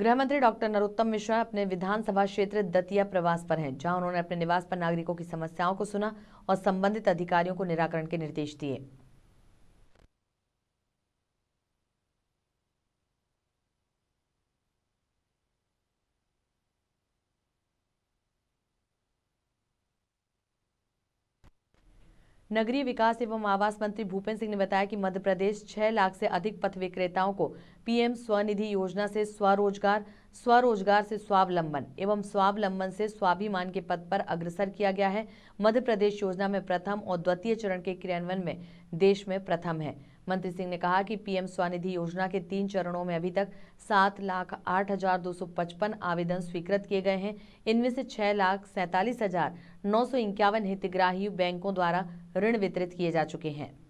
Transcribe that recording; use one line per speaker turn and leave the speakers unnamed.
गृह मंत्री डॉक्टर नरोत्तम मिश्रा अपने विधानसभा क्षेत्र दतिया प्रवास पर हैं जहां उन्होंने अपने निवास पर नागरिकों की समस्याओं को सुना और संबंधित अधिकारियों को निराकरण के निर्देश दिए नगरीय विकास एवं आवास मंत्री भूपेंद्र सिंह ने बताया कि मध्य प्रदेश छह लाख से अधिक पथ विक्रेताओं को पीएम स्वनिधि योजना से स्वरोजगार स्वरोजगार से स्वावलंबन एवं स्वावलंबन से स्वाभिमान के पद पर अग्रसर किया गया है मध्य प्रदेश योजना में प्रथम और द्वितीय चरण के क्रियान्वयन में देश में प्रथम है मंत्री सिंह ने कहा कि पीएम स्वानिधि योजना के तीन चरणों में अभी तक सात लाख आठ हजार दो सौ पचपन आवेदन स्वीकृत किए गए हैं इनमें से छह लाख सैंतालीस हजार नौ सौ इक्यावन हितग्राही बैंकों द्वारा ऋण वितरित किए जा चुके हैं